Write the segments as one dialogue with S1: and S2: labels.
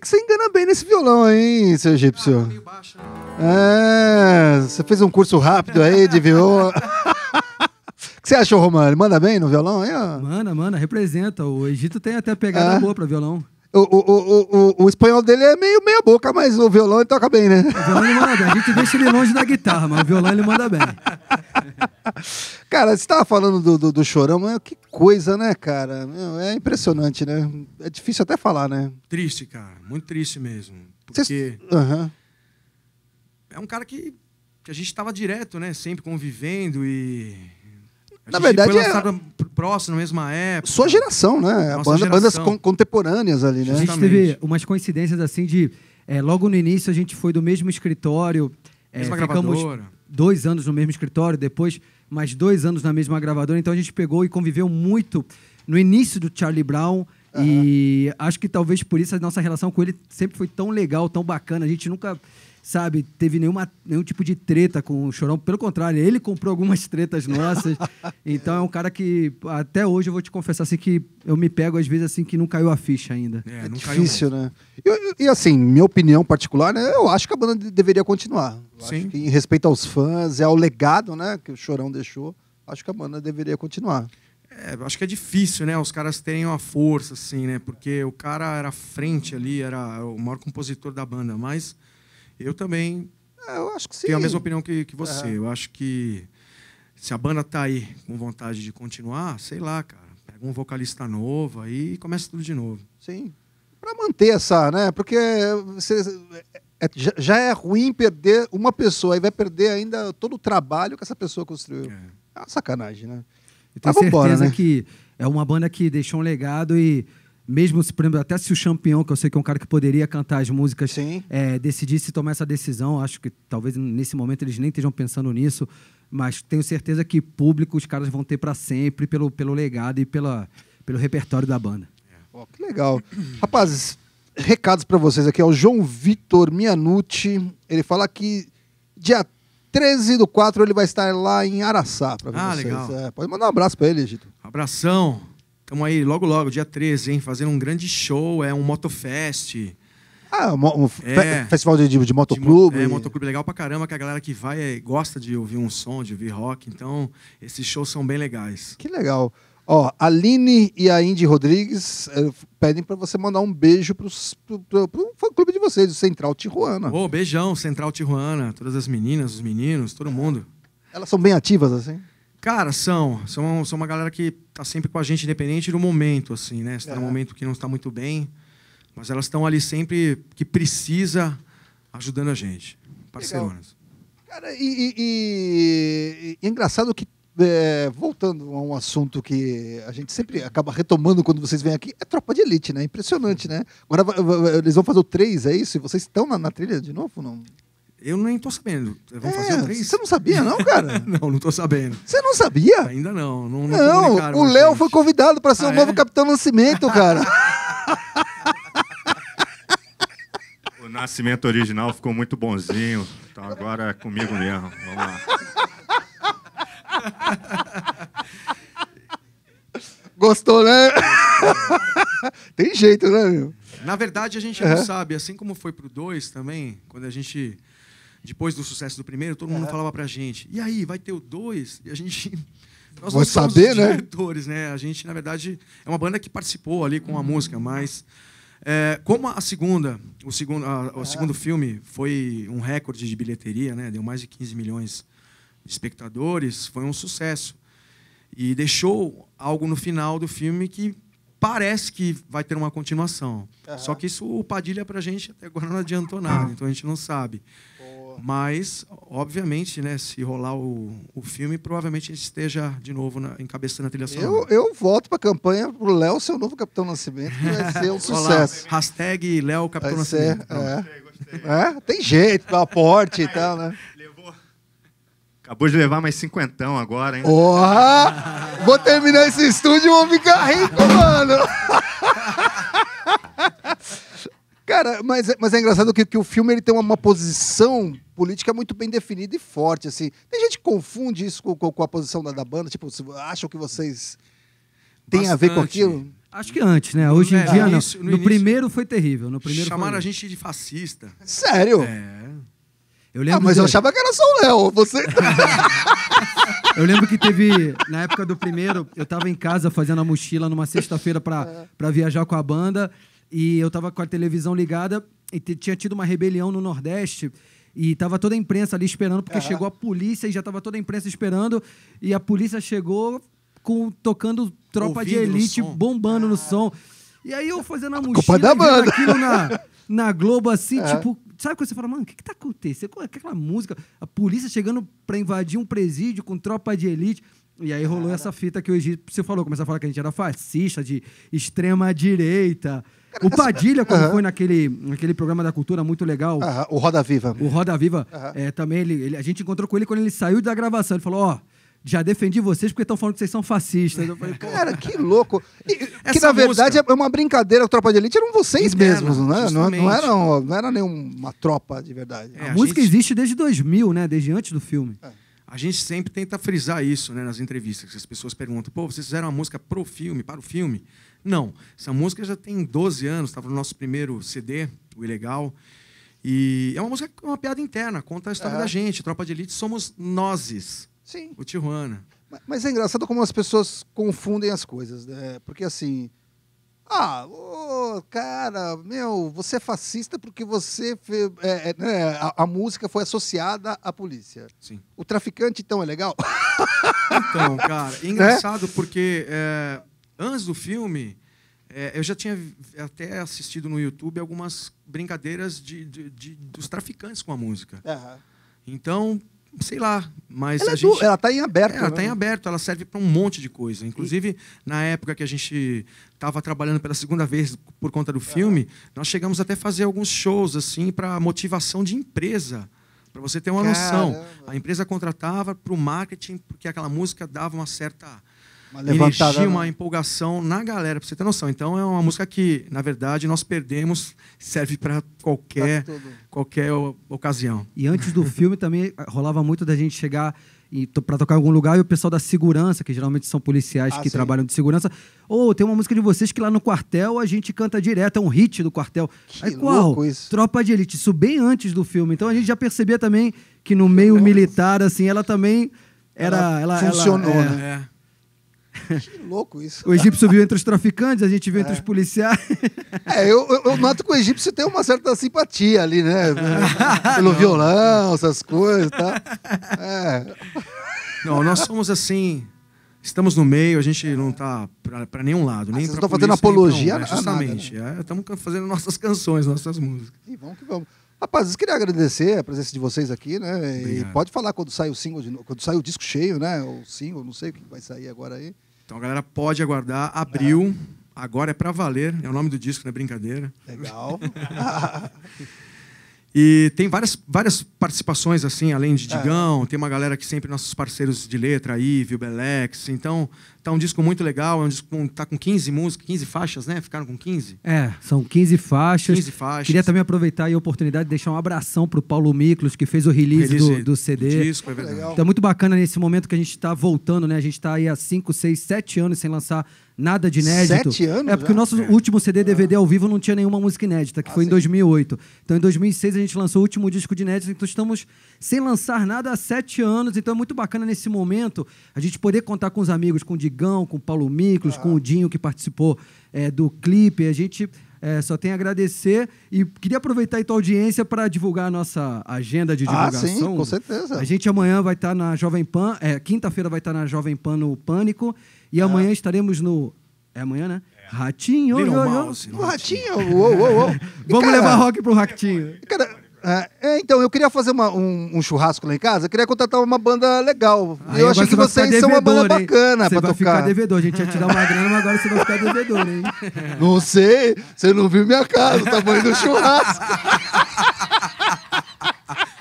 S1: que você engana bem nesse violão, hein, seu egípcio? Ah, tá né? É, você fez um curso rápido aí de violão. O que você achou, Romano? Manda bem no violão aí? Manda, manda, representa. O Egito tem até pegada é. boa para violão. O, o, o, o, espanhol dele é meio meia boca, mas o violão ele toca bem, né? O violão ele manda bem. A gente deixa ele longe da guitarra, mas o violão ele manda bem. Cara, você estava falando do, do, do Chorão, mas que coisa, né, cara? é impressionante, né? É difícil até falar, né?
S2: Triste, cara. Muito triste mesmo. Porque... Uhum. É um cara que, que a gente estava direto, né? Sempre convivendo e... A Na verdade, foi é lançado é próximo, mesma época. Sua geração, né? Nossa Banda, geração. Bandas con
S1: contemporâneas ali, né? Justamente. A
S2: gente
S3: teve umas coincidências assim de. É, logo no início a gente foi do mesmo escritório. É, mesma é, ficamos dois anos no mesmo escritório, depois mais dois anos na mesma gravadora. Então a gente pegou e conviveu muito no início do Charlie Brown. Uhum. E acho que talvez por isso a nossa relação com ele sempre foi tão legal, tão bacana. A gente nunca sabe, teve nenhuma, nenhum tipo de treta com o Chorão. Pelo contrário, ele comprou algumas tretas nossas. então é um cara que, até hoje, eu vou te confessar assim que eu me pego às vezes assim que não caiu a ficha ainda. É, é difícil,
S1: né? E, e, assim, minha opinião particular, né? Eu acho que a banda deveria continuar. Sim. Acho que, em respeito aos fãs, é ao legado, né? Que o Chorão deixou. Acho que a banda deveria continuar.
S2: É, acho que é difícil, né? Os caras terem uma força, assim, né? Porque o cara era frente ali, era o maior compositor da banda, mas eu também. Ah, eu acho que sim. Tenho a mesma opinião que, que você. Eu acho que se a banda tá aí com vontade de continuar, sei lá, cara, pega um vocalista novo aí e começa tudo de novo. Sim. Para manter
S1: essa, né? Porque você, é, é já é ruim perder uma pessoa e vai perder ainda todo o trabalho que essa pessoa construiu. É, é uma sacanagem, né? Eu tenho certeza né?
S3: que é uma banda que deixou um legado e mesmo se, por exemplo, até se o campeão, que eu sei que é um cara que poderia cantar as músicas, é, decidisse tomar essa decisão, acho que talvez nesse momento eles nem estejam pensando nisso, mas tenho certeza que público os caras vão ter para sempre pelo,
S1: pelo legado e pela, pelo repertório da banda. Oh, que legal. Rapazes, recados para vocês aqui. É o João Vitor Mianucci. Ele fala que dia 13 do 4 ele vai estar lá em Araçá. para ver ah, vocês. legal. É, pode mandar um abraço
S2: para ele, Egito. Abração. Estamos aí logo, logo, dia 13, hein? Fazendo um grande show, é um Motofest.
S1: Ah, é um, um é, festival de, de, de motoclube. De, é, motoclube
S2: legal pra caramba, que a galera que vai é, gosta de ouvir um som, de ouvir rock. Então, esses shows são bem legais. Que legal.
S1: Ó, a Aline e a Indy Rodrigues eh, pedem para você mandar um beijo pro fã clube de vocês, o Central Tijuana.
S2: Ô, oh, beijão, Central Tijuana. Todas as meninas, os meninos, todo mundo. Elas são bem ativas, assim? Cara, são. São, são uma galera que está sempre com a gente, independente do momento, assim, né? Se está é. num momento que não está muito bem, mas elas estão ali sempre que precisa, ajudando a gente. Parceironas.
S1: Cara, e, e, e, engraçado que, é, voltando a um assunto que a gente sempre acaba retomando quando vocês vêm aqui, é tropa de elite, né? Impressionante, né? Agora eles vão fazer o 3, é isso? E vocês estão na, na trilha de novo? Não? Eu nem tô sabendo. é, fazer Você não sabia, não, cara?
S2: não, não tô sabendo.
S1: Você não sabia? Ainda não. Não, não, não o Léo foi convidado para ser ah, o é? novo é? Capitão Nascimento, cara. o Nascimento original ficou muito bonzinho. Então agora é comigo mesmo. Vamos lá. Gostou, né? Tem jeito, né, meu?
S2: Na verdade, a gente não sabe. Assim como foi pro 2 também, quando a gente depois do sucesso do primeiro, todo mundo é. falava pra gente, e aí, vai ter o dois? E a gente. Nós Vou não somos diretores, né? né? A gente, na verdade, é uma banda que participou ali com a música, mas. É, como a segunda, o segundo, a, o é. segundo filme foi um recorde de bilheteria, né? Deu mais de 15 milhões de espectadores, foi um sucesso. E deixou algo no final do filme que parece que vai ter uma continuação. Uhum. Só que isso o Padilha para a gente até agora não adiantou nada, ah. então a gente não sabe. Mas, obviamente, né, se rolar o, o filme, provavelmente a gente esteja de novo na, encabeçando a trilha sonora.
S1: Eu, eu volto para a campanha pro Léo ser o novo Capitão Nascimento, que vai ser um sucesso.
S2: hashtag Léo Capitão vai Nascimento. Ser,
S1: é. Gostei, gostei. É, tem jeito, dá aporte e tal, né? Acabou de levar mais cinquentão agora, hein? Porra! Vou terminar esse estúdio e vou ficar rico, mano! Cara, mas, é, mas é engraçado que, que o filme ele tem uma, uma posição política muito bem definida e forte, assim. Tem gente que confunde isso com, com, com a posição da, da banda, tipo, acham que vocês
S2: têm Bastante. a ver com aquilo? Acho que antes, né? Hoje em é, dia, no, início, no, no
S3: primeiro foi terrível. No primeiro Chamaram a
S2: gente de fascista. Sério? É.
S3: Eu lembro ah, mas de... eu achava que era só o Léo. Você... Então. eu lembro que teve, na época do primeiro, eu tava em casa fazendo a mochila numa sexta-feira para é. Pra viajar com a banda. E eu estava com a televisão ligada e tinha tido uma rebelião no Nordeste. E tava toda a imprensa ali esperando, porque uhum. chegou a polícia e já tava toda a imprensa esperando. E a polícia chegou com tocando tropa Ouvindo de elite, no bombando ah. no som. E aí eu fazendo a é mochila, da banda. aquilo na, na Globo, assim, é. tipo... Sabe quando você fala, mano, o que que tá acontecendo? É aquela música, a polícia chegando pra invadir um presídio com tropa de elite... E aí rolou Cara. essa fita que o Egito você falou, começou a falar que a gente era fascista, de extrema direita, o Padilha, quando uhum. foi naquele, naquele programa da cultura muito legal. Uhum. O Roda Viva. O Roda Viva, uhum. é, também ele, ele, a gente encontrou com ele quando ele saiu da gravação. Ele falou: Ó, oh, já defendi vocês porque estão falando que vocês são fascistas.
S1: Falei, cara, que louco. E, que na verdade é, é uma brincadeira, a tropa de elite eram vocês Interna, mesmos, né? Não, é? não, é, não era nenhuma tropa de verdade. É, a, a, música gente... existe desde 2000, né? Desde antes do filme.
S2: É. A gente sempre tenta frisar isso né, nas entrevistas, as pessoas perguntam: pô, vocês fizeram uma música pro filme, para o filme? Não, essa música já tem 12 anos, estava no nosso primeiro CD, o Ilegal. E é uma música é uma piada interna, conta a história da gente. Tropa de Elite somos nozes. Sim. O Tijuana. Mas é engraçado como as pessoas
S1: confundem as coisas, né? Porque assim. Ah, oh, cara, meu, você é fascista porque você. É, é, né? a, a, música foi associada à polícia. Sim. O traficante, então, é legal? Então, cara, é né? engraçado
S2: porque é, Antes do filme, é, eu já tinha até assistido no YouTube algumas brincadeiras de, de, de dos traficantes com a música. Uhum. Então, sei lá, mas ela, a é gente... ela está em aberto. É, ela está né? em aberto, ela serve para um monte de coisa. Inclusive, na época que a gente estava trabalhando pela segunda vez por conta do filme, uhum. nós chegamos até a fazer alguns shows assim para motivação de empresa. Para você ter uma Caramba. noção, a empresa contratava para o marketing, porque aquela música dava uma certa uma tinha uma empolgação na galera, para você ter noção. Então é uma música que, na verdade, nós perdemos, serve para qualquer, qualquer ocasião. E antes do filme também eh,
S3: rolava muito da gente chegar para tocar em algum lugar e o pessoal da segurança, que geralmente são policiais ah, que sim. trabalham de segurança, ou oh, tem uma música de vocês que lá no quartel a gente canta direto, é um hit do quartel. Que Aí qual? Tropa de Elite, isso bem antes do filme. Então a gente já percebia também que no meio militar assim, ela também era ela, ela funcionou, ela, é, né? É. Que
S1: louco isso. O egípcio viu entre os traficantes, a gente viu é. entre os policiais. É, eu, eu, noto que o
S2: egípcio tem uma certa simpatia ali, né? Pelo Não. violão, essas coisas, tá? É. Não, nós somos assim, estamos no meio, a gente não está para nenhum lado. Ah, nem vocês estão fazendo apologia, um, né? né? Justamente. né? é, estamos fazendo nossas
S1: canções, nossas músicas. E vamos que vamos. Rapazes, queria agradecer a presença de vocês aqui, né? Obrigado. E pode falar quando sai o single, de, quando sai o disco cheio, né? O single, não sei o que vai sair agora aí.
S2: Então a galera pode aguardar. Abril, é. agora é para valer. É o nome do disco, não é brincadeira. Legal. e tem várias, várias participações assim, além de é. Digão, é. tem uma galera que sempre nossos parceiros de letra aí, viu Belex. Então, tá um disco muito legal, é um disco com, tá com 15 músicas, 15 faixas, né? Ficaram com 15?
S3: É, são 15 faixas. 15 faixas. Queria também aproveitar a oportunidade de deixar um abração pro Paulo Miklos, que fez o release, release do, do, CD. Do disco, é verdade. Então, é muito bacana nesse momento que a gente está voltando, né? A gente está aí há 5, 6, 7 anos sem lançar nada de inédito. Sete anos? É porque já? o né? nosso é. último CD DVD é. ao vivo não tinha nenhuma música inédita, que ah, foi sim. em 2008. Então em 2006 a gente lançou o último disco de inédito, então estamos sem lançar nada há sete anos, então é muito bacana nesse momento a gente poder contar com os amigos, com o Digão, com o Paulo Micros, ah. com o Dinho que participou é, do clipe. A gente é, só tem a agradecer e queria aproveitar a tua audiência para divulgar a nossa agenda de ah, divulgação. Ah, sim, com certeza. A gente amanhã vai estar tá na Jovem Pan, é, quinta-feira vai estar tá na Jovem Pan no Pânico e ah. amanhã
S1: estaremos no. É amanhã, né? É. Ratinho, Little oi, oi, oi. Mouse, o ratinho, uou, uou, uou. Vamos cara, levar rock pro ratinho. Cara, é, é, então, eu queria fazer uma, um, um, churrasco lá em casa, eu queria contratar uma banda legal. Aí eu achei que vocês devedor, são uma banda hein? bacana você pra tocar. Você vai ficar devedor, a gente ia te dar uma grana, mas agora você vai ficar devedor, hein? Não sei, você não viu minha casa, o tamanho do churrasco.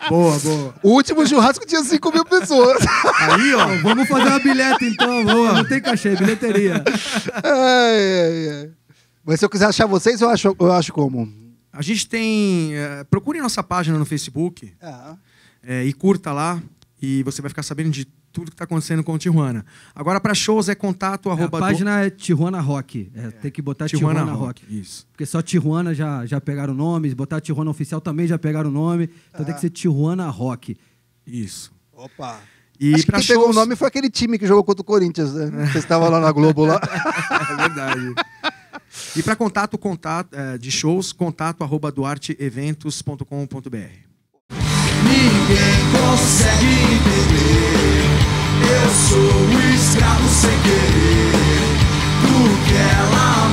S1: Boa, boa. O último churrasco tinha 5 mil pessoas. Aí, ó, vamos fazer uma bilhete então, boa. Não tem cachê, bilheteria.
S2: Ai, ai, ai. Mas se eu quiser achar vocês, eu acho, eu acho como? A gente tem. É, procure nossa página no Facebook é, eh, e curta lá. E você vai ficar sabendo de tudo que está acontecendo com o Tijuana. Agora, para shows, é contato. É, arroba a página
S3: do... é Tijuana Rock. É, é, tem que botar Tijuana, Tijuana Rock. Rock. Isso. Porque só Tijuana já, já pegaram o nome, botar Tijuana Oficial também já pegaram o nome. Então tem é. que ser Tijuana Rock.
S2: Isso. Opa!
S1: E Acho que quem shows... pegou o nome foi aquele time que jogou contra o Corinthians, né? Vocês estavam lá na Globo
S2: lá. é verdade. E para contato, contato eh, de shows, contato arroba duarteeventos.com.br. Ninguém consegue entender. Eu sou escravo sem querer ela